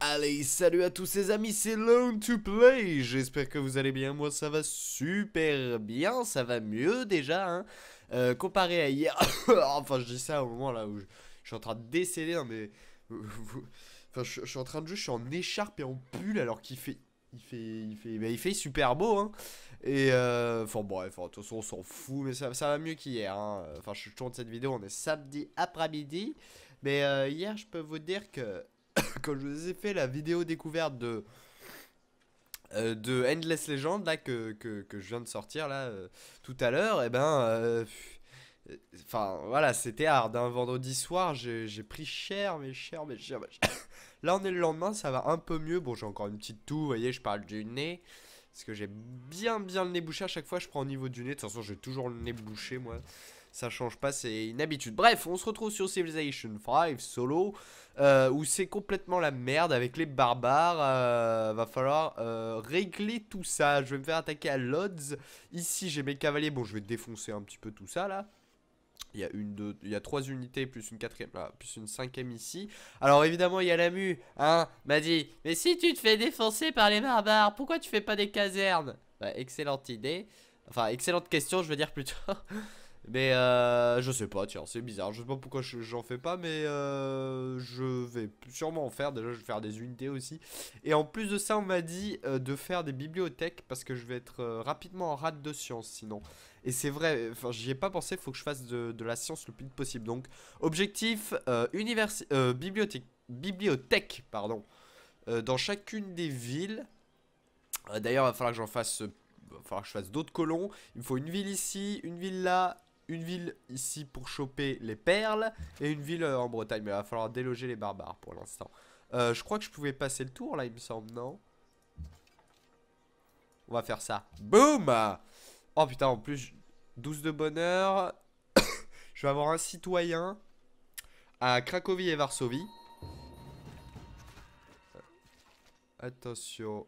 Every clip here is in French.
Allez, salut à tous les amis, c'est Lone to Play, j'espère que vous allez bien, moi ça va super bien, ça va mieux déjà, hein, euh, comparé à hier, enfin je dis ça au moment là où je, suis en train de décéder, hein, mais... je, je, suis en train de jouer, je suis en écharpe et en pull alors qu'il fait il fait, il fait, il fait super beau. Hein. Et euh, enfin, bon bref, hein, de toute façon, on s'en fout, mais ça, ça va mieux qu'hier. Hein. Enfin, je tourne cette vidéo, on est samedi après-midi. Mais euh, hier, je peux vous dire que quand je vous ai fait la vidéo découverte de. Euh, de Endless Legend là que, que, que, je viens de sortir là tout à l'heure et eh ben enfin voilà c'était hard un hein. vendredi soir j'ai pris cher mais cher mais cher, mais cher. Là, on est le lendemain, ça va un peu mieux. Bon, j'ai encore une petite toux, vous voyez, je parle du nez. Parce que j'ai bien, bien le nez bouché. À chaque fois, je prends au niveau du nez. De toute façon, j'ai toujours le nez bouché, moi. Ça change pas, c'est une habitude. Bref, on se retrouve sur Civilization 5 solo, euh, où c'est complètement la merde avec les barbares. Euh, va falloir euh, régler tout ça. Je vais me faire attaquer à Lodz, Ici, j'ai mes cavaliers. Bon, je vais défoncer un petit peu tout ça là. Il y a une, deux, il y a trois unités plus une quatrième, là, plus une cinquième ici. Alors évidemment, il y a la mue, hein, m'a dit. Mais si tu te fais défoncer par les barbares, pourquoi tu fais pas des casernes bah, Excellente idée. Enfin, excellente question, je veux dire plutôt. mais euh, je sais pas, tiens, c'est bizarre. Je sais pas pourquoi j'en fais pas, mais euh, je vais sûrement en faire. Déjà, je vais faire des unités aussi. Et en plus de ça, on m'a dit euh, de faire des bibliothèques parce que je vais être euh, rapidement en rate de science sinon. Et c'est vrai, enfin j'y ai pas pensé, il faut que je fasse de, la science le plus vite possible. Donc objectif, euh, univers euh, bibliothèque, bibliothèque, pardon, euh, dans chacune des villes. D'ailleurs, va falloir que j'en fasse, il va falloir que je fasse d'autres colons. Il me faut une ville ici, une ville là, une ville ici pour choper les perles et une ville en Bretagne. Mais il va falloir déloger les barbares pour l'instant. je crois que je pouvais passer le tour là, il me semble, non on va faire ça. Boum Oh putain, en plus, 12 de bonheur. je vais avoir un citoyen à Cracovie et Varsovie. Attention.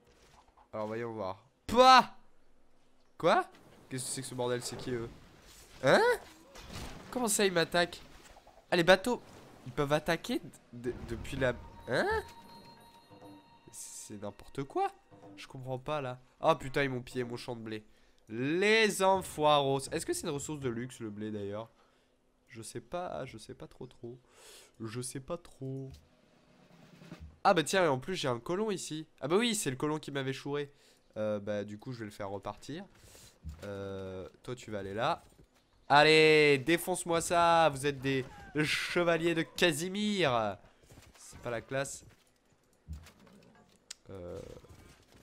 Alors, voyons voir. Pas Quoi Qu'est-ce que c'est que ce bordel C'est qui eux Hein Comment ça ils m'attaquent Ah les bateaux Ils peuvent attaquer depuis la... Hein C'est n'importe quoi Je comprends pas là Ah oh, putain ils m'ont pillé mon champ de blé les enfoiros. Est-ce que c'est une ressource de luxe le blé d'ailleurs Je sais pas, je sais pas trop trop. Je sais pas trop. Ah bah tiens, et en plus j'ai un colon ici. Ah bah oui, c'est le colon qui m'avait chouré. Euh, bah du coup je vais le faire repartir. Euh, toi tu vas aller là. Allez, défonce-moi ça Vous êtes des chevaliers de Casimir C'est pas la classe. Euh,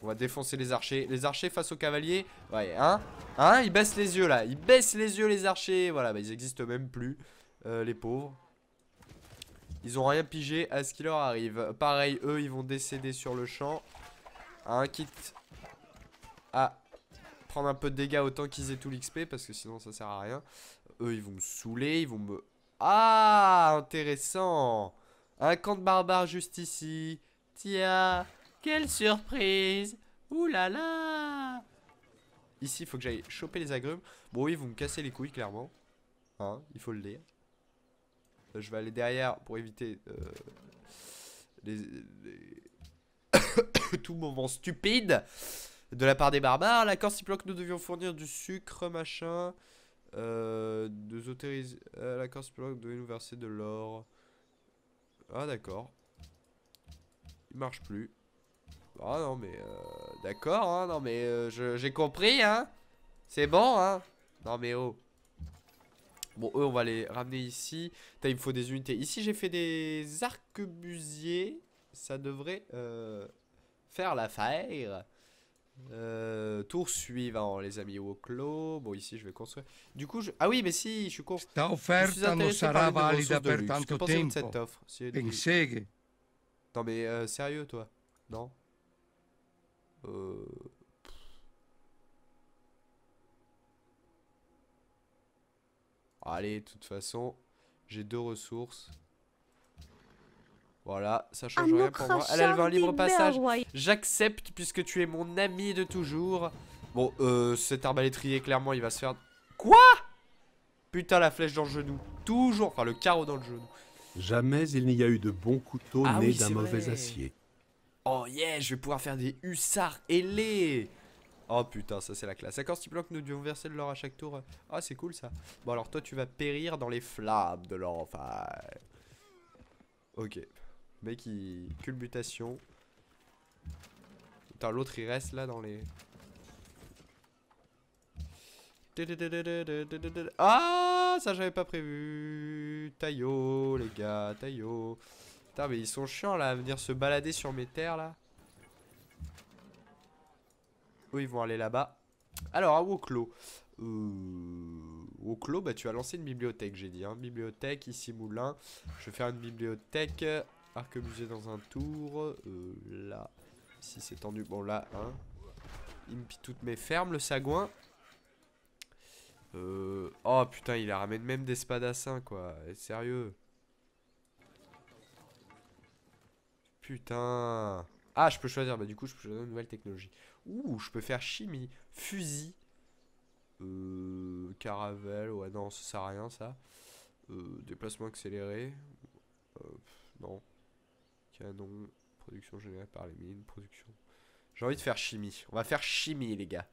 on va défoncer les archers. Les archers face aux cavaliers. Ouais, hein Hein Ils baissent les yeux, là. Ils baissent les yeux, les archers. Voilà, bah, ils existent même plus, euh, les pauvres. Ils ont rien pigé à ce qui leur arrive. Pareil, eux, ils vont décéder sur le champ. Hein, quitte à prendre un peu de dégâts autant qu'ils aient tout l'XP, parce que sinon, ça sert à rien. Eux, ils vont me saouler, ils vont me... Ah, intéressant Un camp de barbares juste ici. Tiens quelle surprise Ouh là là Ici, il faut que j'aille choper les agrumes. Bon, oui, vous me cassez les couilles, clairement. Hein, il faut le dire. Euh, je vais aller derrière pour éviter euh, les, tout moment stupide de la part des barbares. La Corse que nous devions fournir du sucre, machin. Euh, de euh, La corse, nous verser de l'or. Ah, d'accord. Il marche plus. Ah non mais euh, d'accord hein, non mais euh, j'ai compris hein. C'est bon hein. Non mais oh. Bon eux on va les ramener ici. As, il me faut des unités. Ici j'ai fait des arquebusiers. Ça devrait euh, faire l'affaire. Euh, tour suivant les amis au Woklo. Bon ici je vais construire. Du coup je... Ah oui mais si je suis con. Sta offert de valida per tanto tempo. cette offre. Non mais sérieux toi. Non euh, Allez, de toute façon, j'ai deux ressources. Voilà, ça change rien pour moi. Elle, a veut un libre passage. J'accepte puisque tu es mon ami de toujours. Bon, euh, cet arbalétrier, clairement, il va se faire... Quoi Putain, la flèche dans le genou. Toujours, enfin, le carreau dans le genou. Jamais il n'y a eu de bon couteau ah né d'un mauvais acier. Oh yeah, je vais pouvoir faire des hussards ailés Oh putain, ça c'est la classe. si petit que nous devons verser de l'or à chaque tour. Ah, c'est cool ça. Bon, alors toi, tu vas périr dans les flammes de l'or, enfin... Ok. Mec, il. Culbutation. Putain, l'autre il reste là dans les. Ah, ça j'avais pas prévu. Taillot, les gars, taillot. Putain, mais ils sont chiants là à venir se balader sur mes terres là. Eux, ils vont aller là-bas. Alors, à Woklo. Euh, Woklo, bah, tu as lancé une bibliothèque, j'ai dit. Hein. Bibliothèque, ici Moulin. Je vais faire une bibliothèque. Arc musée dans un tour. Euh, là. si c'est tendu. Bon, là, hein. Il me pit toutes mes fermes, le sagouin. Euh, oh putain, il a ramène même des spadassins, quoi. Eh, sérieux. Putain. Ah, je peux choisir. Bah, du coup, je peux choisir une nouvelle technologie. Ouh, je peux faire chimie, fusil, euh, caravelle. Ouais, non, ça sert à rien, ça. Euh, déplacement accéléré. Euh, non. Canon, production générée par les mines, production. J'ai envie de faire chimie. On va faire chimie, les gars.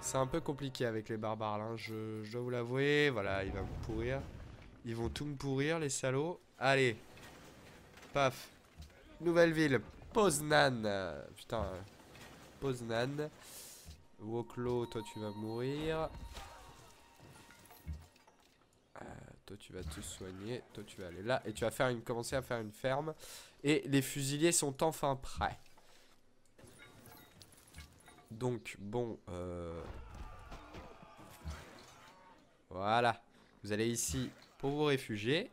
C'est un peu compliqué avec les barbares, là. Hein, je, je dois vous l'avouer. Voilà, il va me pourrir. Ils vont tout me pourrir, les salauds. Allez. Paf. Nouvelle ville. Poznan. Putain. Poznan. Woklo, toi tu vas mourir. Euh, toi tu vas te soigner. Toi tu vas aller là. Et tu vas faire une, commencer à faire une ferme. Et les fusiliers sont enfin prêts. Donc, bon. Euh, voilà. Vous allez ici pour vous réfugier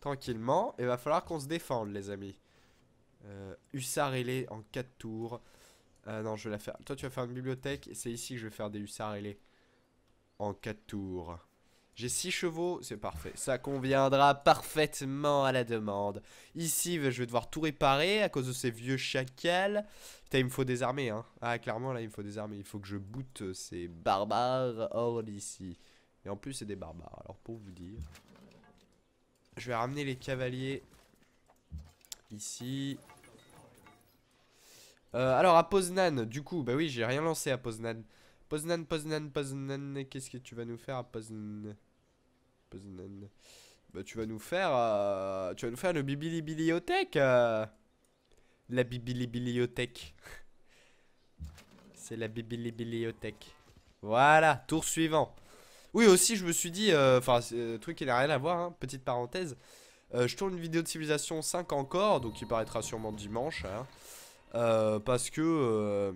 tranquillement. Et va falloir qu'on se défende, les amis. Euh, et en 4 tours. Euh, non, je vais la faire. Toi, tu vas faire une bibliothèque. c'est ici que je vais faire des hussards ailés en 4 tours. J'ai 6 chevaux, c'est parfait. Ça conviendra parfaitement à la demande. Ici, je vais devoir tout réparer à cause de ces vieux chacals. Putain, il me faut des armées, hein. Ah, clairement, là, il me faut des armées. Il faut que je boote ces barbares hors d'ici. Et en plus, c'est des barbares, alors pour vous dire... Je vais ramener les cavaliers ici. Euh, alors à Poznan, du coup, bah oui, j'ai rien lancé à Poznan. Poznan, Poznan, Poznan, qu'est-ce que tu vas nous faire à Poznan Poznan. Bah tu vas nous faire, euh, tu vas nous faire le Bibili Bibliothèque euh. La Bibliothèque C'est la Bibliothèque Voilà, tour suivant. Oui, aussi, je me suis dit, euh, enfin, euh, truc il n'a rien à voir, hein, petite parenthèse. Euh, je tourne une vidéo de Civilisation 5 encore, donc il paraîtra sûrement dimanche. Hein. parce que.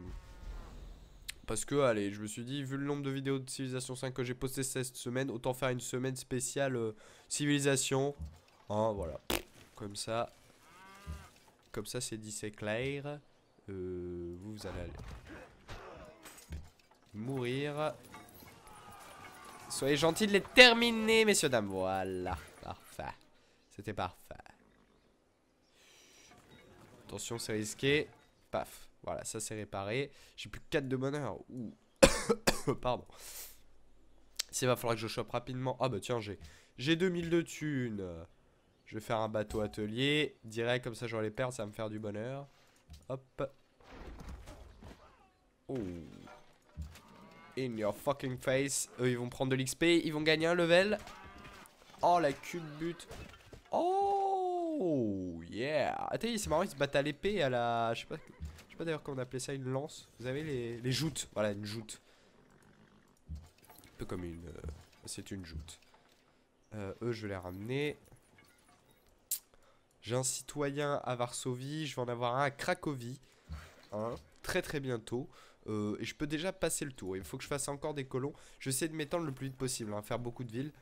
parce que, allez, je me suis dit, vu le nombre de vidéos de Civilisation 5 que j'ai posté cette semaine, autant faire une semaine spéciale Civilisation. Hein, voilà. Comme ça. Comme ça, c'est dit, c'est clair. vous, allez Mourir. Soyez gentils de les terminer, messieurs, dames. Voilà. Parfait. C'était parfait. Attention, c'est risqué. Paf. Voilà, ça c'est réparé. J'ai plus quatre 4 de bonheur. Ouh. Pardon. S'il va falloir que je chope rapidement. Ah bah tiens, j'ai j'ai 2000 de thunes. Je vais faire un bateau atelier. Direct, comme ça vais les perdre, ça va me faire du bonheur. Hop. Oh in your fucking face. Eux, ils vont prendre de l'XP. Ils vont gagner un level. Oh, la cul but. Oh, yeah. Attendez, c'est marrant, ils se battent à l'épée, à la... Je sais pas, d'ailleurs comment on appelait ça, une lance. Vous avez les, les joutes. Voilà, une joute. Un peu comme une... Euh, c'est une joute. Euh, eux, je vais les ramener. J'ai un citoyen à Varsovie. Je vais en avoir un à Cracovie. Hein, très très bientôt. Euh, et je peux déjà passer le tour. Il faut que je fasse encore des colons. Je de m'étendre le plus vite possible, hein, faire beaucoup de villes.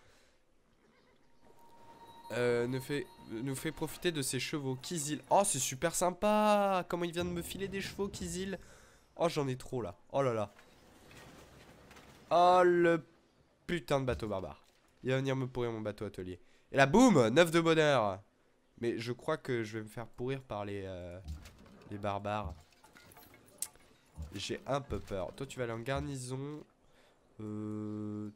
Euh, nous, fait, fait profiter de ses chevaux Kizil. Oh, c'est super sympa Comment il vient de me filer des chevaux Kizil Oh, j'en ai trop, là. Oh là là. Oh, le putain de bateau barbare. Il va venir me pourrir mon bateau atelier. Et là, boum 9 de bonheur Mais je crois que je vais me faire pourrir par les, euh, les barbares. J'ai un peu peur. Toi, tu vas aller en garnison. Euh...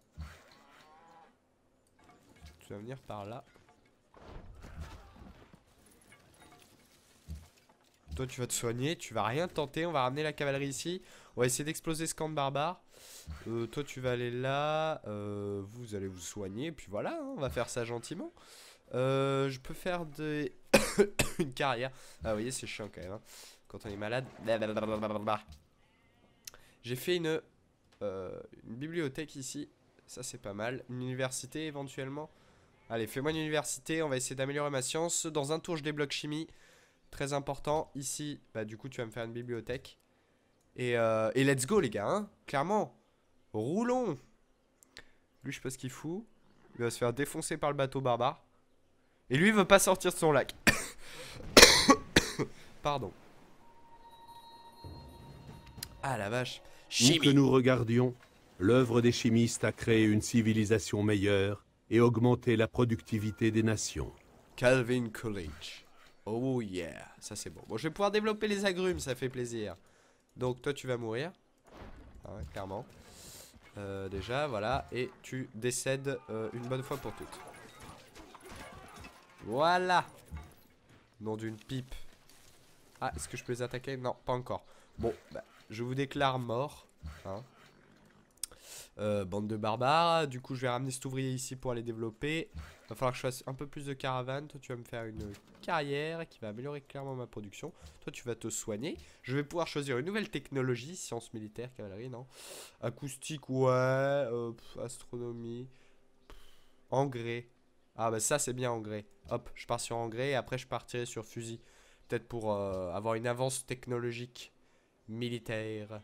Tu vas venir par là. Toi, tu vas te soigner. Tu vas rien tenter. On va ramener la cavalerie ici. On va essayer d'exploser ce camp de barbares. Euh, toi, tu vas aller là. Euh, vous allez vous soigner. Puis voilà, hein, on va faire ça gentiment. Euh, je peux faire des... une carrière. Ah, vous voyez, c'est chiant quand même. Hein. Quand on est malade. J'ai fait euh, une, bibliothèque ici. Ça, c'est pas mal. Une université, éventuellement. Allez, fais-moi une université. On va essayer d'améliorer ma science. Dans un tour, je débloque chimie. Très important. Ici, bah, du coup, tu vas me faire une bibliothèque. Et, euh, et let's go, les gars. Hein Clairement. Roulons. Lui, je sais pas ce qu'il fout. Il va se faire défoncer par le bateau barbare. Et lui, il veut pas sortir de son lac. Pardon. Ah la vache. Chimie. que nous regardions, l'œuvre des chimistes a créé une civilisation meilleure et augmenté la productivité des nations. Calvin College. Oh yeah, ça c'est bon. Bon, je vais pouvoir développer les agrumes, ça fait plaisir. Donc toi tu vas mourir, ah clairement. Euh, déjà, voilà, et tu décèdes euh, une bonne fois pour toutes. Voilà Nom d'une pipe. Ah, est-ce que je peux les attaquer Non, pas encore. Bon, bah, je vous déclare mort. Hein. Euh, bande de barbares. Du coup, je vais ramener cet ouvrier ici pour aller développer. Va falloir que je fasse un peu plus de caravane. Toi, tu vas me faire une carrière qui va améliorer clairement ma production. Toi, tu vas te soigner. Je vais pouvoir choisir une nouvelle technologie. Science militaire, cavalerie, non Acoustique, ouais. Euh, astronomie. engrais. Ah, bah ça, c'est bien engrais. Hop, je pars sur engrais et après, je partirai sur fusil. Peut-être pour euh, avoir une avance technologique militaire.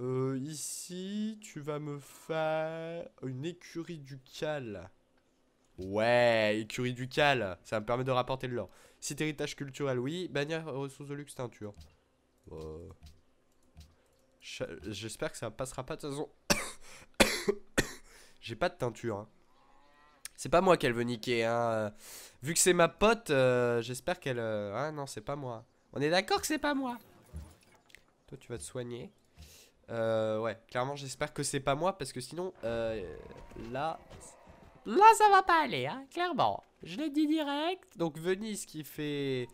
Euh, ici, tu vas me faire une écurie ducale. Ouais, écurie ducale. Ça me permet de rapporter de l'or. Site héritage culturel, oui. Bannière, ressources de luxe, teinture. Euh, j'espère que ça passera pas de toute façon. J'ai pas de teinture. Hein. C'est pas moi qu'elle veut niquer. Hein. Vu que c'est ma pote, euh, j'espère qu'elle... Ah non, c'est pas moi. On est d'accord que c'est pas moi. Toi, tu vas te soigner. Euh, ouais, clairement, j'espère que c'est pas moi parce que sinon, euh, là, là, ça va pas aller, hein, clairement. Je le dis direct. Donc, Venise qui fait.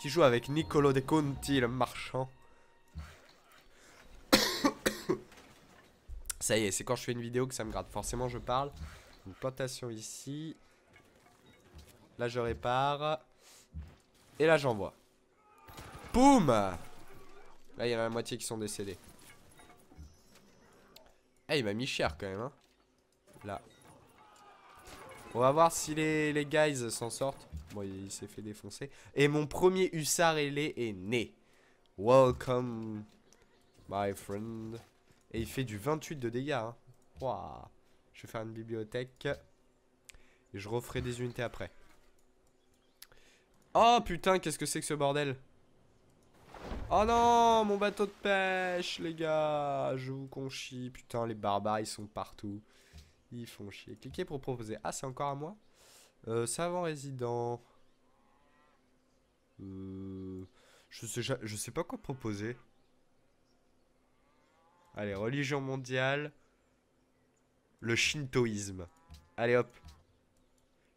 qui joue avec Niccolo De Conti, le marchand. ça y est, c'est quand je fais une vidéo que ça me gratte. Forcément, je parle. Une plantation ici. Là, je répare. Et là, j'envoie. Boum Là, il y en a la moitié qui sont décédés. Eh, il m'a mis cher quand même. Hein. Là. On va voir si les, guys s'en sortent. Bon, il, s'est fait défoncer. Et mon premier hussard ailé est né. Welcome, my friend. Et il fait du 28 de dégâts. Hein. Je vais faire une bibliothèque. Et je referai des unités après. Oh putain, qu'est-ce que c'est que ce bordel Oh non, mon bateau de pêche, les gars. Je vous conchis. Putain, les barbares, ils sont partout. Ils font chier. Cliquez pour proposer. Ah, c'est encore à moi euh, Savant résident. Euh, je, sais, je sais pas quoi proposer. Allez, religion mondiale. Le shintoïsme. Allez, hop.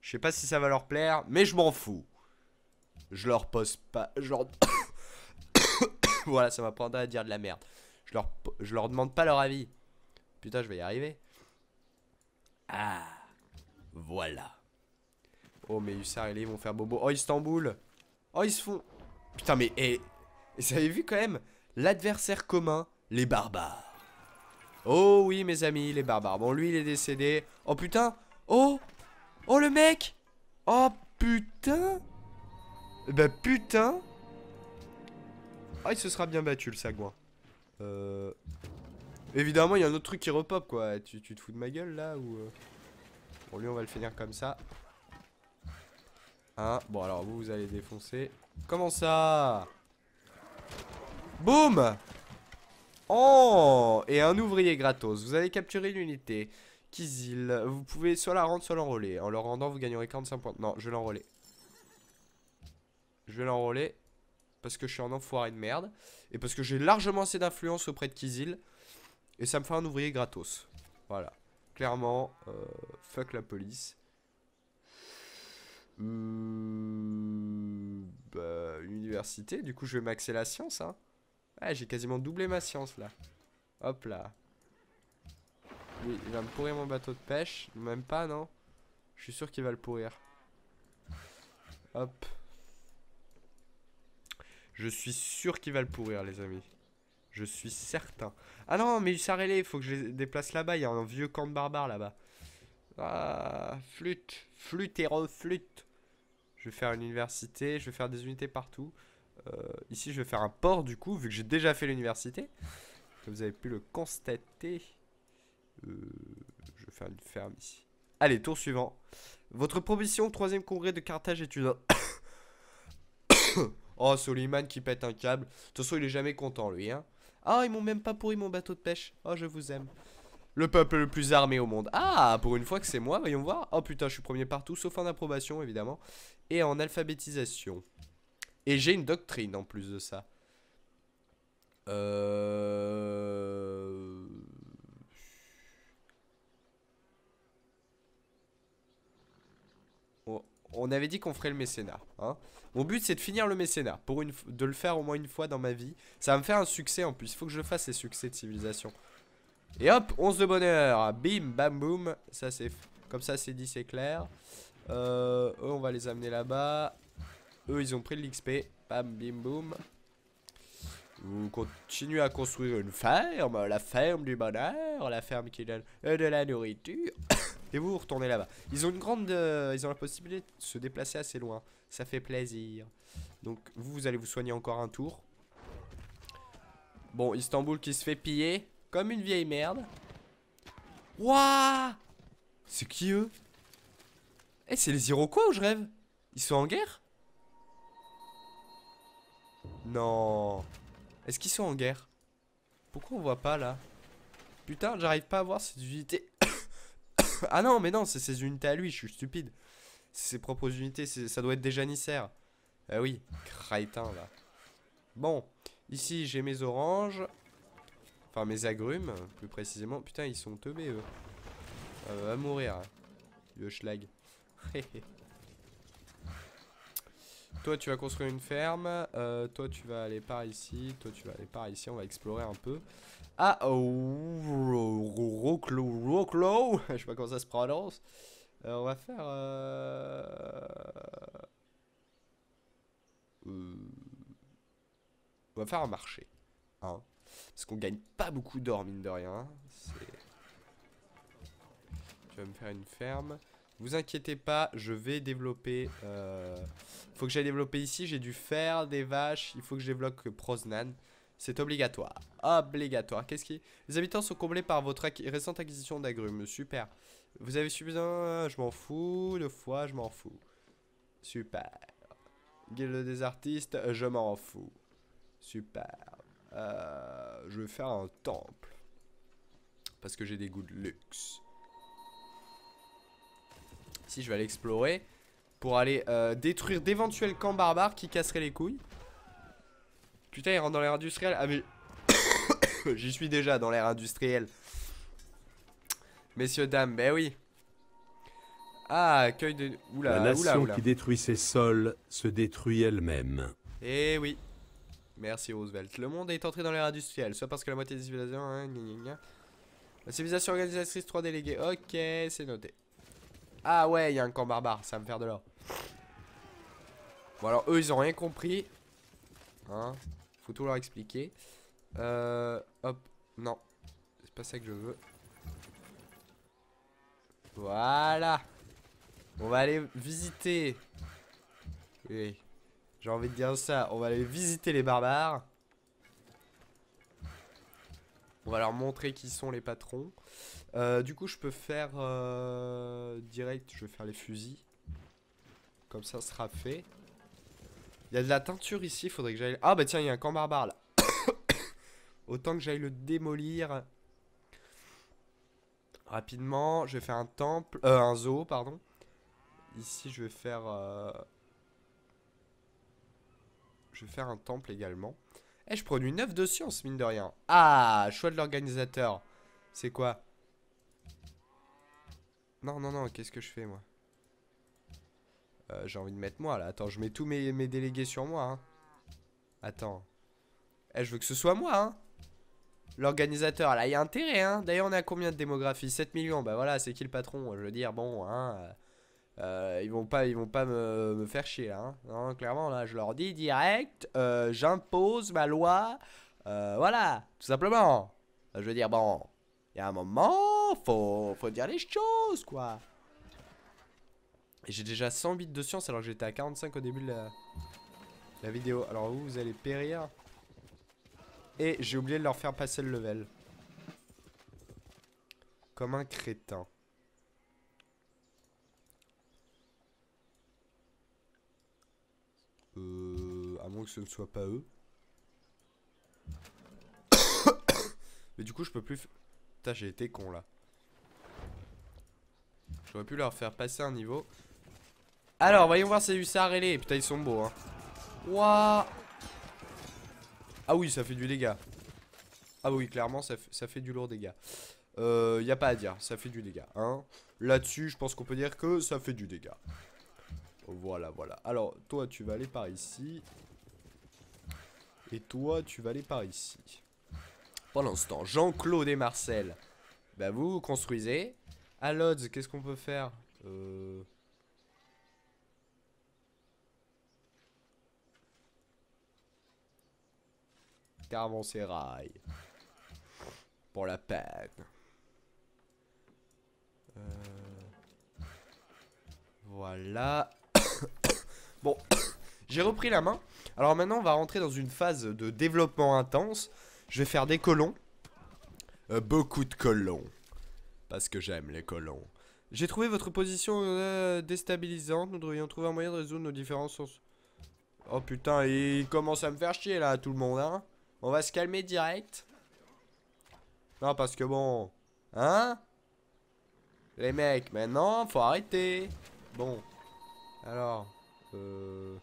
Je sais pas si ça va leur plaire, mais je m'en fous. Je leur pose pas... Je leur... voilà, ça m'apprendra à dire de la merde. Je leur, je leur demande pas leur avis. Putain, je vais y arriver. Ah, voilà. Oh, mais Hussard et vont faire bobo. Oh, Istanbul. Oh, ils se font. Putain, mais. Et, vous avez vu quand même L'adversaire commun, les barbares. Oh oui, mes amis, les barbares. Bon, lui, il est décédé. Oh putain. Oh. Oh, le mec. Oh putain. Bah putain. Ah, il se sera bien battu, le sagouin. Euh, évidemment, il y a un autre truc qui repop, quoi. Tu, tu te fous de ma gueule, là, ou... Bon, euh, lui, on va le finir comme ça. Hein Bon, alors, vous, vous allez défoncer. Comment ça Boum Oh Et un ouvrier gratos. Vous allez capturer une unité. Kizil. Vous pouvez soit la rendre, soit l'enrôler. En le rendant, vous gagnerez 45 points. Non, je vais l'enrôler. Je vais l'enrôler parce que je suis un enfoiré de merde, et parce que j'ai largement assez d'influence auprès de Kizil, et ça me fait un ouvrier gratos. Voilà. Clairement, euh, fuck la police. Hmm, bah, université, du coup je vais maxer la science. Hein. Ah, j'ai quasiment doublé ma science là. Hop là. Oui, il va me pourrir mon bateau de pêche. Même pas, non Je suis sûr qu'il va le pourrir. Hop. Je suis sûr qu'il va le pourrir, les amis. Je suis certain. Ah non, mais il s'arrête il faut que je les déplace là-bas. Il y a un vieux camp de barbares là-bas. Ah, flûte. Flûte et flûte. Je vais faire une université. Je vais faire des unités partout. ici, je vais faire un port, du coup, vu que j'ai déjà fait l'université. Comme vous avez pu le constater. je vais faire une ferme ici. Allez, tour suivant. Votre proposition au troisième congrès de Carthage est une... Oh, Soliman qui pète un câble. De toute façon, il est jamais content, lui. Hein. Ah, ils m'ont même pas pourri mon bateau de pêche. Oh, je vous aime. Le peuple le plus armé au monde. Ah, pour une fois que c'est moi, voyons voir. Oh putain, je suis premier partout, sauf en approbation, évidemment. Et en alphabétisation. Et j'ai une doctrine en plus de ça. Euh... On avait dit qu'on ferait le mécénat. Hein mon but c'est de finir le mécénat, pour une, de le faire au moins une fois dans ma vie. Ça va me faire un succès en plus, il faut que je fasse ces succès de civilisation. Et hop, 11 de bonheur, bim, bam, boum, ça c'est... Comme ça c'est dit, c'est clair. Euh, eux on va les amener là-bas. Eux ils ont pris de l'XP, bam, bim, boum. Vous continuez à construire une ferme, la ferme du bonheur, la ferme qui donne de la nourriture. Et vous, vous retournez là-bas. Ils ont une grande... Euh, ils ont la possibilité de se déplacer assez loin. Ça fait plaisir. Donc, vous, vous allez vous soigner encore un tour. Bon, Istanbul qui se fait piller. Comme une vieille merde. Wouah C'est qui, eux Eh, c'est les Iroquois ou je rêve Ils sont en guerre Non. Est-ce qu'ils sont en guerre Pourquoi on voit pas, là Putain, j'arrive pas à voir cette unité. ah non, mais non, c'est ses unités à lui, je suis stupide. Ses propres unités, ça doit être des janissaires. Ah oui, crétin là. Bon, ici j'ai mes oranges. Enfin mes agrumes, plus précisément. Putain, ils sont teubés eux. à mourir. Le hein. schlag. toi tu vas construire une ferme. Euh, toi tu vas aller par ici. Toi tu vas aller par ici. On va explorer un peu. Ah, oh, rocklo rocklo je sais pas comment ça se prononce. Euh, on va faire... Euh, euh... On va faire un marché. Hein. Parce qu'on gagne pas beaucoup d'or, mine de rien. Je vais me faire une ferme. Vous inquiétez pas, je vais développer... Euh... Faut que j'aille développer ici, j'ai du fer, des vaches. Il faut que je développe Proznan. C'est obligatoire. Obligatoire. Qu'est-ce qui Les habitants sont comblés par votre récente acquisition d'agrumes. Super. Vous avez un ah, Je m'en fous. De fois je m'en fous. Super. Guilde des artistes, je m'en fous. Super. Euh, je vais faire un temple. Parce que j'ai des goûts de luxe. Si, je vais aller explorer. Pour aller euh, détruire d'éventuels camps barbares qui casseraient les couilles. Putain, il rentre dans l'ère industrielle. Ah, mais. J'y suis déjà dans l'ère industrielle. Messieurs, dames, ben oui. Ah, accueil de. Oula, La nation qui détruit ses sols se détruit elle-même. Eh oui. Merci Roosevelt. Le monde est entré dans l'ère industrielle, soit parce que la moitié des civilisations. Hein, la civilisation organisatrice 3 délégués. Ok, c'est noté. Ah ouais, il y a un camp barbare, ça va me faire de l'or. Bon alors eux ils ont rien compris. Hein faut tout leur expliquer. Euh, hop, non. C'est pas ça que je veux. Voilà. On va aller visiter. Oui. J'ai envie de dire ça. On va aller visiter les barbares. On va leur montrer qui sont les patrons. Euh, du coup, je peux faire euh, direct. Je vais faire les fusils. Comme ça, sera fait. Il y a de la teinture ici, faudrait que j'aille... Ah bah tiens, il y a un camp barbare là. Autant que j'aille le démolir. Rapidement, je vais faire un temple... Euh, un zoo, pardon. Ici, je vais faire... Euh, je vais faire un temple également. Eh, je produis 9 de science, mine de rien. Ah, choix de l'organisateur. C'est quoi Non, non, non, qu'est-ce que je fais, moi euh, j'ai envie de mettre moi, là. Attends, je mets tous mes, délégués sur moi, hein. Attends. Eh, je veux que ce soit moi, hein. L'organisateur, là, il y a intérêt, hein. D'ailleurs, on a combien de démographie 7 millions. Bah voilà, c'est qui le patron Je veux dire, bon, hein. Euh, euh, ils vont pas, ils vont pas me, faire chier, là. Hein. Non, clairement, là, je leur dis direct. J'impose ma loi. voilà, tout simplement. Bah, je veux dire, bon, il y a un moment, faut, faut dire les choses, quoi. Et j'ai déjà 100 bits de science alors que j'étais à 45 au début de la, la vidéo. Alors vous, vous allez périr. Et j'ai oublié de leur faire passer le level. Comme un crétin. Euh, à moins que ce ne soit pas eux. Mais du coup, je peux plus... Putain, j'ai été con, là. J'aurais pu leur faire passer un niveau. Alors, voyons voir ces hussards ailés. Putain, ils sont beaux, hein. Waouh Ah oui, ça fait du dégât. Ah oui, clairement, ça, fait du lourd dégât. Euh, y a pas à dire, ça fait du dégât. Hein. Là-dessus, je pense qu'on peut dire que ça fait du dégât. Voilà, voilà. Alors, toi, tu vas aller par ici. Et toi, tu vas aller par ici. ce l'instant, Jean-Claude et Marcel. Bah, vous, construisez. À qu'est-ce qu'on peut faire Euh... rails, Pour la peine. Euh, voilà. bon, j'ai repris la main. Alors maintenant, on va rentrer dans une phase de développement intense. Je vais faire des colons. Euh, beaucoup de colons. Parce que j'aime les colons. J'ai trouvé votre position euh, déstabilisante. Nous devrions trouver un moyen de résoudre nos différences. Oh putain, il commence à me faire chier là, tout le monde, hein. On va se calmer direct. Non, parce que bon... Hein Les mecs, maintenant, faut arrêter. Bon. Alors... Euh...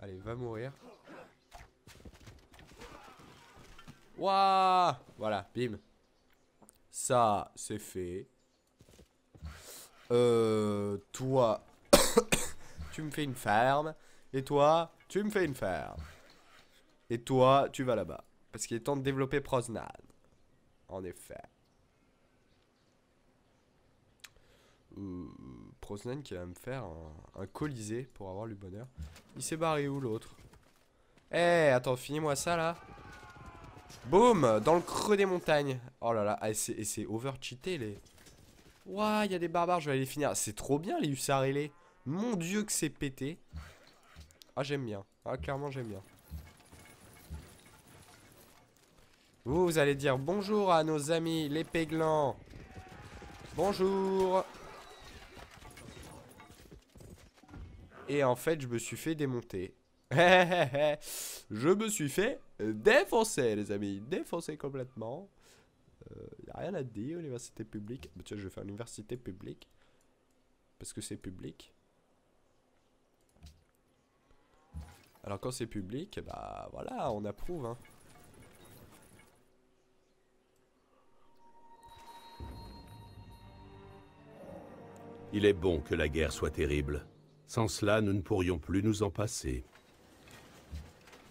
Allez, va mourir. Waouh Voilà, bim. Ça, c'est fait. Euh... Toi... tu me fais une ferme. Et toi, tu me fais une ferme. Et toi, tu vas là-bas. Parce qu'il est temps de développer Proznan En effet. Euh, Prosnan qui va me faire un, colisée pour avoir le bonheur. Il s'est barré où l'autre Eh, attends, finis-moi ça là. Boum Dans le creux des montagnes. Oh là là, ah, et c'est over-cheaté les... Ouah, il y a des barbares, je vais aller les finir. C'est trop bien les hussards Mon dieu que c'est pété. Ah, j'aime bien. Ah, clairement, j'aime bien. Vous, allez dire bonjour à nos amis les péglans. Bonjour. Et en fait, je me suis fait démonter. je me suis fait défoncer, les amis. Défoncer complètement. Il euh, a rien à dire, l'université publique. Bah, tiens, je vais faire l'université publique. Parce que c'est public. Alors quand c'est public, bah voilà, on approuve. Hein. Il est bon que la guerre soit terrible. Sans cela, nous ne pourrions plus nous en passer.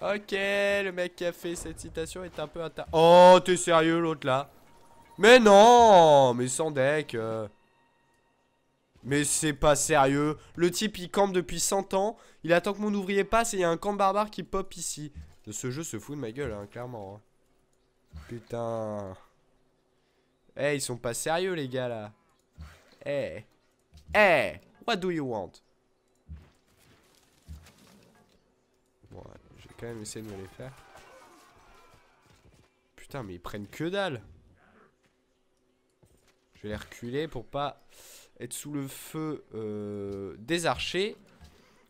Ok, le mec qui a fait cette citation est un peu Oh, t'es sérieux l'autre là Mais non Mais sans deck euh. Mais c'est pas sérieux. Le type, il campe depuis 100 ans. Il attend que mon ouvrier passe et il y a un camp barbare qui pop ici. Ce jeu se fout de ma gueule, hein, clairement. Hein. Putain. Eh, ils sont pas sérieux, les gars, là. Eh. Eh what do you want Bon, vais quand même essayer de me les faire. Putain, mais ils prennent que dalle. Je vais les reculer pour pas être sous le feu euh, des archers.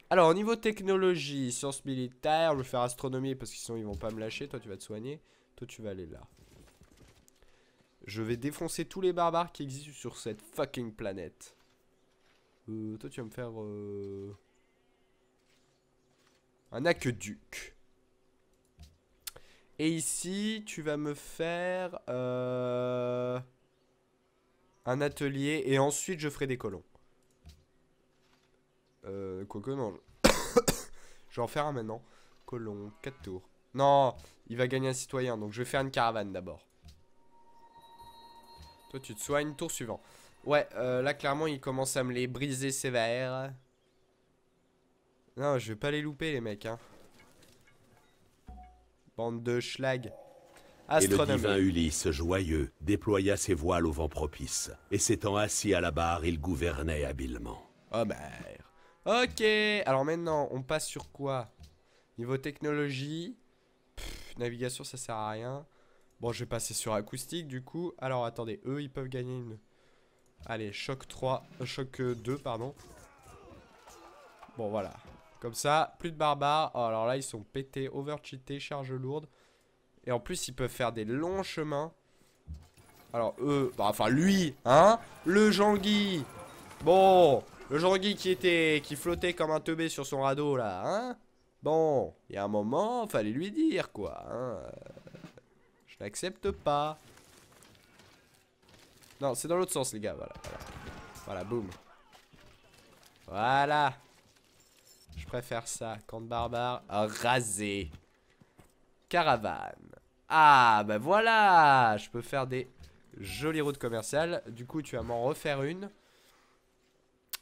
Alors, au niveau technologie, sciences militaires, je vais faire astronomie parce que sinon ils vont pas me lâcher. Toi, tu vas te soigner. Toi, tu vas aller là. Je vais défoncer tous les barbares qui existent sur cette fucking planète toi, tu vas me faire... Euh, un aqueduc. Et ici, tu vas me faire... Euh, un atelier. Et ensuite, je ferai des colons. Euh, quoi que non. je vais en faire un maintenant. Colon, 4 tours. Non, il va gagner un citoyen. Donc, je vais faire une caravane d'abord. Toi, tu te soignes. Tour suivant. Ouais, euh, là clairement il commence à me les briser sévère. Non, je vais pas les louper les mecs. Hein. Bande de schlag. Astronomie. Ulysse, joyeux, déploya ses voiles au vent propice. Et s'étant assis à la barre, il gouvernait habilement. Oh merde. Ok, alors maintenant on passe sur quoi Niveau technologie, navigation ça sert à rien. Bon, je vais passer sur acoustique du coup. Alors attendez, eux ils peuvent gagner une... Allez, choc 3, euh, choc 2, euh, pardon. Bon, voilà. Comme ça, plus de barbares. Oh, alors là, ils sont pétés, overcheatés, charge lourde. Et en plus, ils peuvent faire des longs chemins. Alors, eux, bah, enfin, lui, hein Le guy Bon, le Jangui qui était, qui flottait comme un teubé sur son radeau, là, hein Bon, il y a un moment, fallait lui dire, quoi, hein Je n'accepte pas. Non, c'est dans l'autre sens, les gars. Voilà, voilà. boum. Voilà. Je préfère ça. Camp barbare. Rasé. Caravane. Ah, bah voilà. Je peux faire des jolies routes commerciales. Du coup, tu vas m'en refaire une.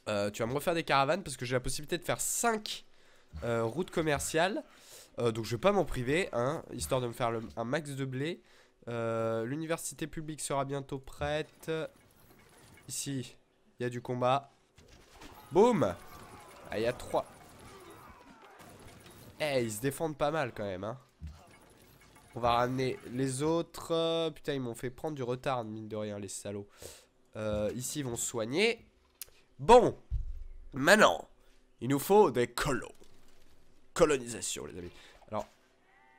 Euh, tu vas me refaire des caravanes parce que j'ai la possibilité de faire 5 euh, routes commerciales. Euh, donc je vais pas m'en priver, hein, histoire de me faire un max de blé. Euh, l'université publique sera bientôt prête. Ici, il y a du combat. Boum Ah, il y a trois. Eh, ils se défendent pas mal quand même. Hein. On va ramener les autres. Putain, ils m'ont fait prendre du retard, mine de rien, les salauds. Euh, ici, ils vont soigner. Bon, maintenant, il nous faut des colons. Colonisation, les amis.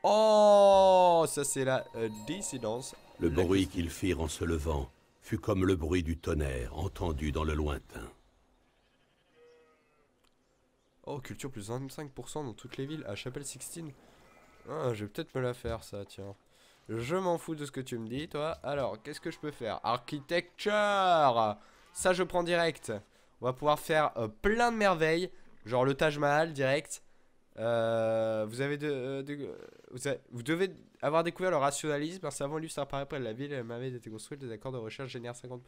Oh, ça c'est la euh, dissidence. Le bruit qu'ils firent en se levant fut comme le bruit du tonnerre entendu dans le lointain. Oh, culture plus 25% dans toutes les villes à ah, Chapelle Sixtine. Ah, je vais peut-être me la faire ça, tiens. Je m'en fous de ce que tu me dis, toi. Alors, qu'est-ce que je peux faire Architecture Ça, je prends direct. On va pouvoir faire euh, plein de merveilles. Genre le Taj Mahal direct. Euh, vous, avez de, euh, vous, devez avoir découvert le rationalisme. Un savant ça apparaît près de la ville. Elle m'avait été construite. Des accords de recherche génèrent 50.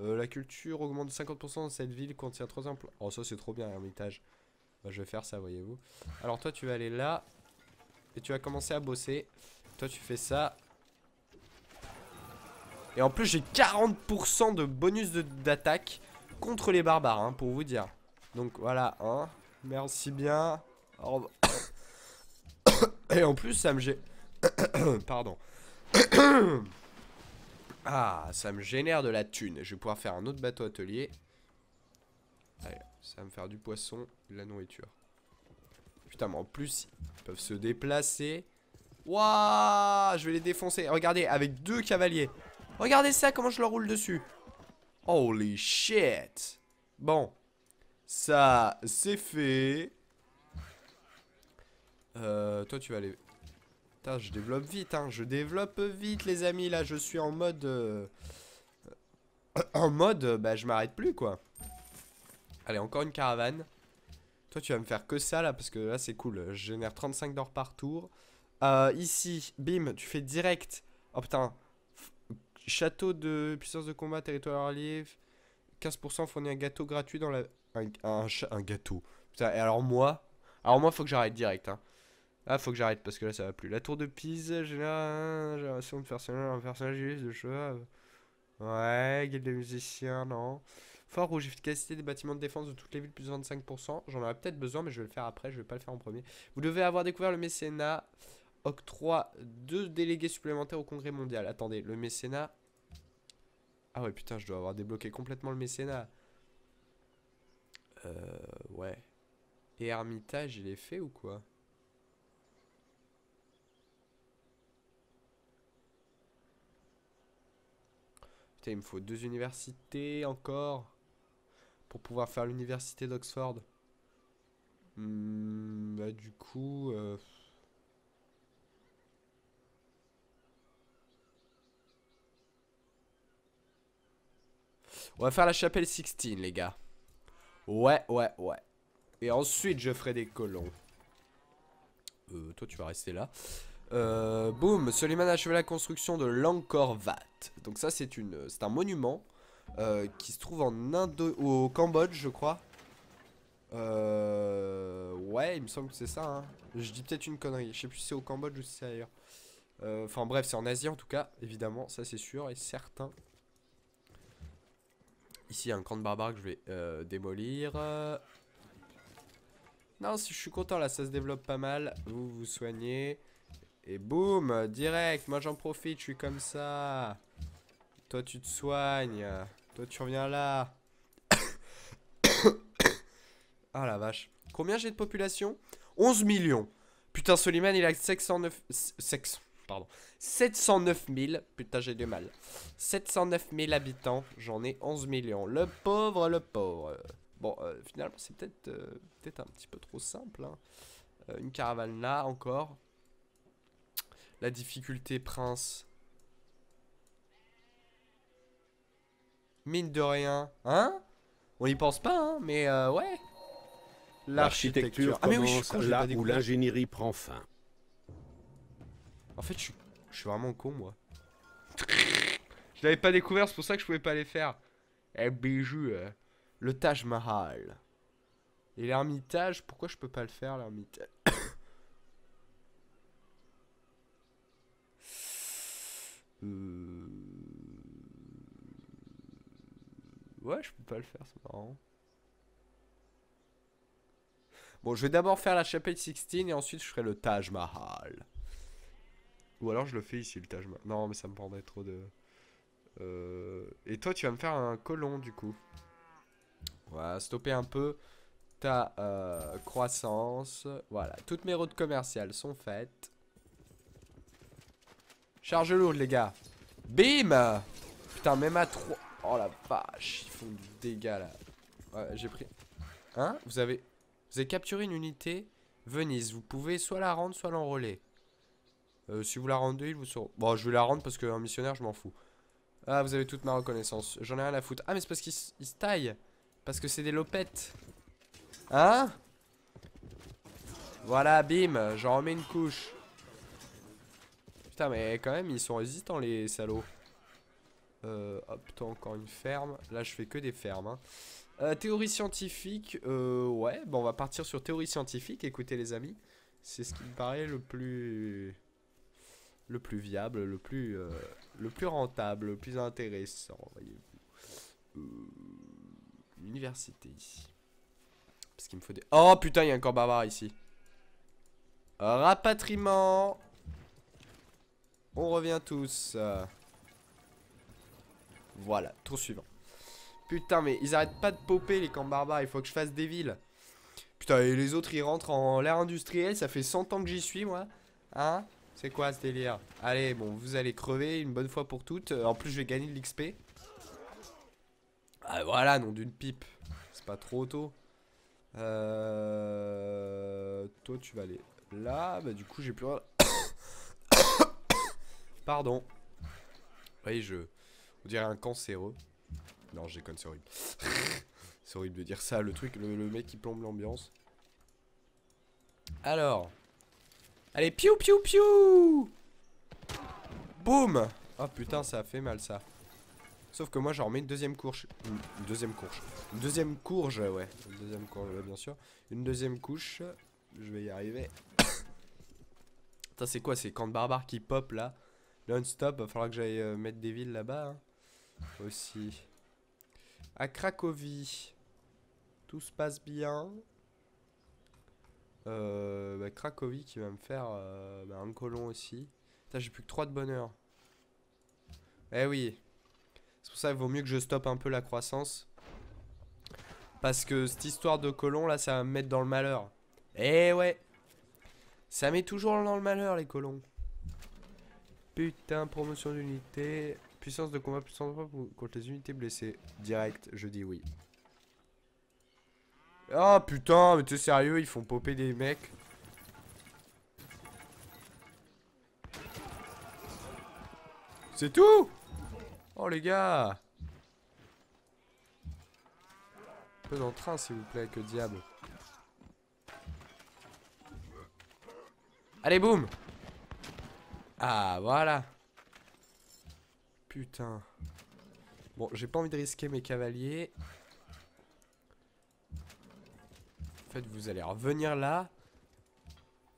Euh, la culture augmente de 50% dans cette ville. Contient 3 emplois. Oh, ça, c'est trop bien, Hermitage. Bah, je vais faire ça, voyez-vous. Alors, toi, tu vas aller là. Et tu vas commencer à bosser. Toi, tu fais ça. Et en plus, j'ai 40% de bonus d'attaque contre les barbares, hein, pour vous dire. Donc, voilà, hein. Merci bien. Et en plus, ça me gêne. Pardon. ah, ça me génère de la thune. Je vais pouvoir faire un autre bateau atelier. Allez, ça va me faire du poisson de la nourriture. Putain, mais en plus, ils peuvent se déplacer. Waouh, je vais les défoncer. Regardez, avec deux cavaliers. Regardez ça, comment je leur roule dessus. Holy shit. Bon, ça, c'est fait. Euh, toi, tu vas aller... Putain, je développe vite, hein. Je développe vite, les amis. Là, je suis en mode... Euh, en mode, bah, je m'arrête plus, quoi. Allez, encore une caravane. Toi, tu vas me faire que ça, là, parce que là, c'est cool. Je génère 35 d'or par tour. Euh, ici, bim, tu fais direct. Oh, putain. Château de puissance de combat, territoire allié. 15% fournit un gâteau gratuit dans la... Un, gâteau. Putain, et alors moi... Alors moi, faut que j'arrête direct, hein. Ah, faut que j'arrête parce que là ça va plus. La tour de Pise, j'ai l'impression de ça. un personnage juste de cheval. Ouais, guide des musiciens, non. Fort rouge, efficacité des bâtiments de défense de toutes les villes, plus 25%. J'en aurais peut-être besoin, mais je vais le faire après, je vais pas le faire en premier. Vous devez avoir découvert le mécénat. Octroi deux délégués supplémentaires au congrès mondial. Attendez, le mécénat. Ah ouais, putain, je dois avoir débloqué complètement le mécénat. Euh, ouais. Et Hermitage, il est fait ou quoi Putain, il me faut deux universités encore pour pouvoir faire l'université d'Oxford. Hmm, bah du coup... Euh, on va faire la chapelle 16 les gars. Ouais, ouais, ouais. Et ensuite, je ferai des colons. Euh, toi, tu vas rester là. Euh, boum, Soliman a achevé la construction de l'Angkor Donc ça c'est un monument euh, qui se trouve en Inde, au Cambodge je crois. Euh, ouais, il me semble que c'est ça. Hein. Je dis peut-être une connerie. Je sais plus si c'est au Cambodge ou si c'est ailleurs. Euh, enfin bref, c'est en Asie en tout cas, évidemment, ça c'est sûr et certain. Ici, il y a un camp de barbares que je vais euh, démolir. Non, si je suis content là, ça se développe pas mal. Vous vous soignez. Et boum, direct, moi j'en profite, je suis comme ça. Toi tu te soignes, toi tu reviens là. ah la vache. Combien j'ai de population 11 millions. Putain, Soliman il a 609... 6... Pardon. 709 000. Putain, j'ai du mal. 709 000 habitants. J'en ai 11 millions. Le pauvre, le pauvre. Bon, euh, finalement, c'est peut-être euh, peut un petit peu trop simple. Hein. Euh, une caravane là, encore. La difficulté prince. Mine de rien. Hein On y pense pas, hein, mais euh, ouais. L'architecture ah, commence là où l'ingénierie prend fin. En fait, je suis, vraiment con, moi. Je l'avais pas découvert, c'est pour ça que je pouvais pas les faire. Eh, bijou. Euh. Le Taj Mahal. Et l'ermitage, pourquoi je peux pas le faire, l'ermitage Euh, ouais, je peux pas le faire, c'est marrant. Bon, je vais d'abord faire la chapelle 16 et ensuite je ferai le Taj Mahal. Ou alors je le fais ici, le Taj Mahal. Non, mais ça me prendrait trop de... Euh, et toi, tu vas me faire un colon, du coup. Voilà, stopper un peu ta euh, croissance. Voilà, toutes mes routes commerciales sont faites. Charge lourde, les gars. Bim Putain, même à 3. Oh la vache, ils font du dégâts là. Ouais, j'ai pris. Hein Vous avez. Vous avez capturé une unité Venise. Vous pouvez soit la rendre, soit l'enrôler. Euh, si vous la rendez, Il vous sort Bon, je vais la rendre parce qu'un missionnaire, je m'en fous. Ah, vous avez toute ma reconnaissance. J'en ai rien à foutre. Ah, mais c'est parce qu'ils se taillent. Parce que c'est des lopettes. Hein Voilà, bim, j'en remets une couche. Putain, mais quand même, ils sont résistants, les salauds. Euh, hop, T'as encore une ferme. Là, je fais que des fermes. Hein. Euh, théorie scientifique, euh, ouais, bon, on va partir sur théorie scientifique. Écoutez, les amis, c'est ce qui me paraît le plus, le plus viable, le plus, euh, le plus rentable, le plus intéressant. Voyez-vous, université ici, parce qu'il me faut des. Oh putain, il y a un corps bavard ici. Rapatriement. On revient tous. Euh. Voilà, tour suivant. Putain, mais ils arrêtent pas de popper les camps barbares. Il faut que je fasse des villes. Putain, et les autres, ils rentrent en l'ère industrielle. Ça fait 100 ans que j'y suis, moi. Hein C'est quoi ce délire Allez, bon, vous allez crever une bonne fois pour toutes. Euh, en plus, je vais gagner de l'XP. Ah, voilà, nom d'une pipe. C'est pas trop tôt. Euh... Toi, tu vas aller là. Bah, du coup, j'ai plus Pardon. Vous voyez, je... On dirait un cancéreux. Non, j'ai déconne, c'est horrible. c'est horrible de dire ça, le truc, le, mec qui plombe l'ambiance. Alors. Allez, piou piou piou Boum Oh putain, ça a fait mal ça. Sauf que moi j'en remets une deuxième courge. Une deuxième courge. Une deuxième courge, ouais. Une deuxième courge, bien sûr. Une deuxième couche. Je vais y arriver. Putain, c'est quoi ces camps de barbares qui pop là non-stop, va falloir que j'aille euh, mettre des villes là-bas. Hein. Aussi. À Cracovie. Tout se passe bien. Euh, bah, Cracovie qui va me faire euh, bah, un colon aussi. j'ai plus que 3 de bonheur. Eh oui. C'est pour ça qu'il vaut mieux que je stoppe un peu la croissance. Parce que cette histoire de colon là, ça va me mettre dans le malheur. Eh ouais. Ça met toujours dans le malheur les colons. Putain, promotion d'unité. Puissance de combat, puissance de combat contre les unités blessées. Direct, je dis oui. Ah oh, putain, mais t'es sérieux, ils font popper des mecs. C'est tout Oh les gars peu d'entrain s'il vous plaît, que diable. Allez boum ah, voilà. Putain. Bon, j'ai pas envie de risquer mes cavaliers. En fait, vous allez revenir là.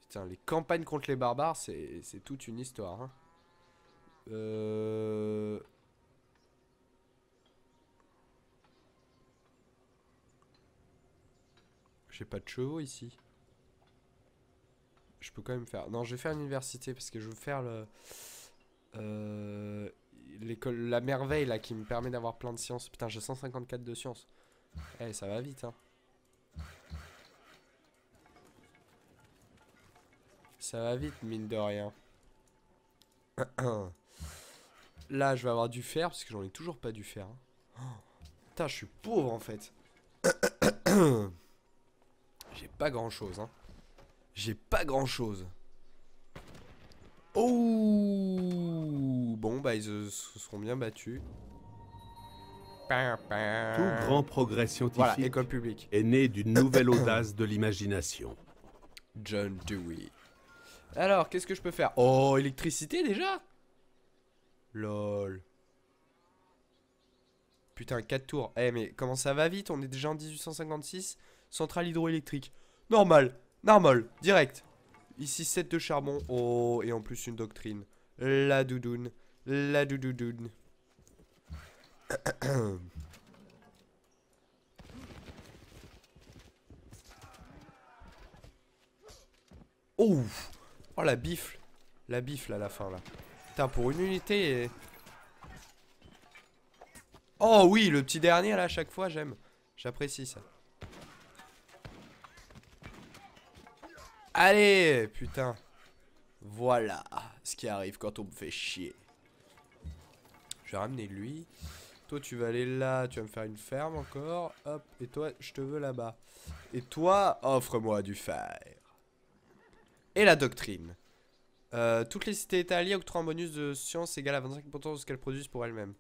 Putain, les campagnes contre les barbares, c'est toute une histoire. Hein. Euh... J'ai pas de chevaux ici je peux quand même faire. Non, je vais faire l'université parce que je veux faire le. Euh, l'école, la merveille là qui me permet d'avoir plein de sciences. Putain, j'ai 154 de sciences. Eh, ça va vite, hein. Ça va vite, mine de rien. Là, je vais avoir du fer, parce que j'en ai toujours pas du fer. Hein. Oh, putain, je suis pauvre, en fait. j'ai pas grand-chose, hein. J'ai pas grand chose. Oh Bon, bah, ils se seront bien battus. Tout grand progrès scientifique voilà, école publique. est né d'une nouvelle audace de l'imagination. John Dewey. Alors, qu'est-ce que je peux faire Oh, électricité déjà Lol. Putain, 4 tours. Eh, mais comment ça va vite On est déjà en 1856 Centrale hydroélectrique. Normal Normal, direct. Ici, 7 de charbon. Oh, et en plus, une doctrine. La doudoune. La doudoudoune. oh, oh, la bifle. La bifle à la fin, là. Putain, pour une unité... Oh oui, le petit dernier, là, à chaque fois, j'aime. J'apprécie ça. Allez, putain. Voilà ce qui arrive quand on me fait chier. Je vais ramener lui. Toi, tu vas aller là, tu vas me faire une ferme encore. Hop, et toi, je te veux là-bas. Et toi, offre-moi du fer. Et la doctrine. Euh, toutes les cités étalées octroient un bonus de science égal à 25% de ce qu'elles produisent pour elles-mêmes.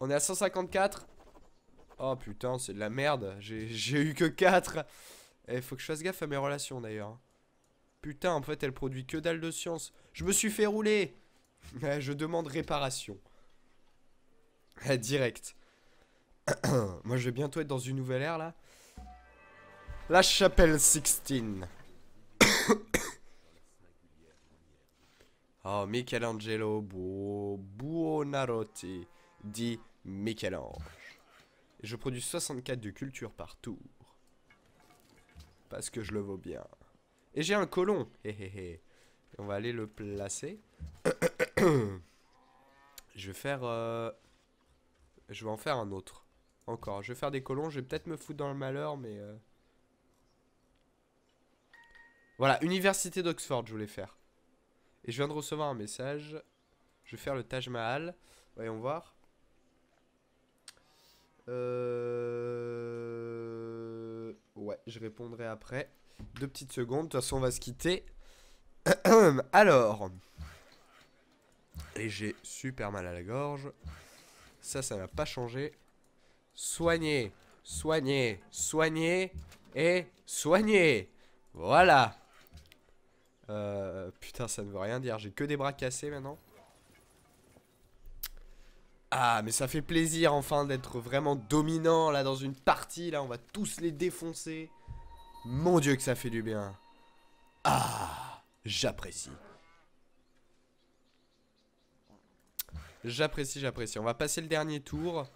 On est à 154. Oh putain, c'est de la merde. J'ai eu que 4. Eh, faut que je fasse gaffe à mes relations d'ailleurs. Hein. Putain, en fait, elle produit que dalle de science. Je me suis fait rouler eh, Je demande réparation. Eh, direct. Moi, je vais bientôt être dans une nouvelle ère, là. La chapelle 16 oh, Michelangelo Buonarotti dit Michelangelo. Je produis 64 de culture partout parce que je le vaux bien. Et j'ai un colon. On va aller le placer. je vais faire... Euh, je vais en faire un autre. Encore. Je vais faire des colons. Je vais peut-être me foutre dans le malheur, mais... Euh. Voilà, Université d'Oxford, je voulais faire. Et je viens de recevoir un message. Je vais faire le Taj Mahal. Voyons voir. Euh... Ouais, je répondrai après. Deux petites secondes. De toute façon, on va se quitter. Alors. Et j'ai super mal à la gorge. Ça, ça n'a pas changé. Soigner, soigner, soigner et soigner. Voilà. Euh, putain, ça ne veut rien dire. J'ai que des bras cassés maintenant. Ah, mais ça fait plaisir enfin d'être vraiment dominant là dans une partie. Là, on va tous les défoncer. Mon dieu, que ça fait du bien. Ah, j'apprécie. J'apprécie, j'apprécie. On va passer le dernier tour.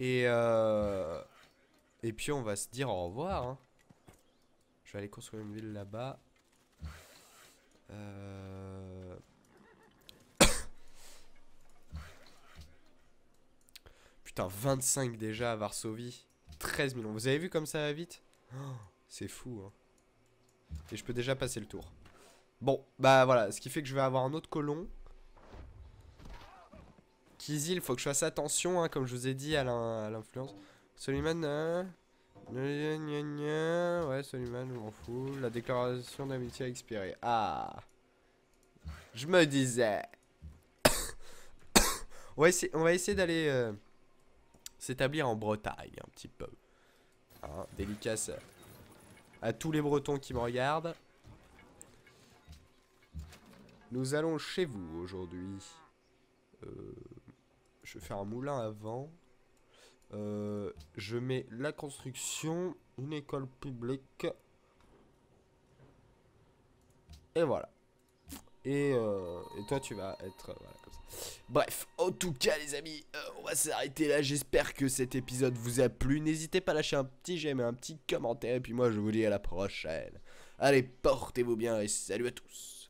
Et euh, Et puis on va se dire au revoir. Hein. Je vais aller construire une ville là-bas. Euh... Putain, 25 déjà à Varsovie. 13 millions. Vous avez vu comme ça va vite oh, C'est fou. Hein. Et je peux déjà passer le tour. Bon, bah voilà. Ce qui fait que je vais avoir un autre colon. Kizil, faut que je fasse attention, hein, comme je vous ai dit, à l'influence. Soliman, euh, Ouais, Soliman, je m'en fous. La déclaration d'amitié a expiré. Ah Je me disais on va essayer, d'aller euh, s'établir en Bretagne un petit peu. Hein, à tous les Bretons qui me regardent. Nous allons chez vous aujourd'hui. Euh, je vais faire un moulin avant. Euh, je mets la construction, une école publique. Et voilà. Et, euh, et toi, tu vas être... Voilà. Bref, en tout cas les amis, euh, on va s'arrêter là. J'espère que cet épisode vous a plu. N'hésitez pas à lâcher un petit j'aime et un petit commentaire. Et puis moi je vous dis à la prochaine. Allez, portez-vous bien et salut à tous.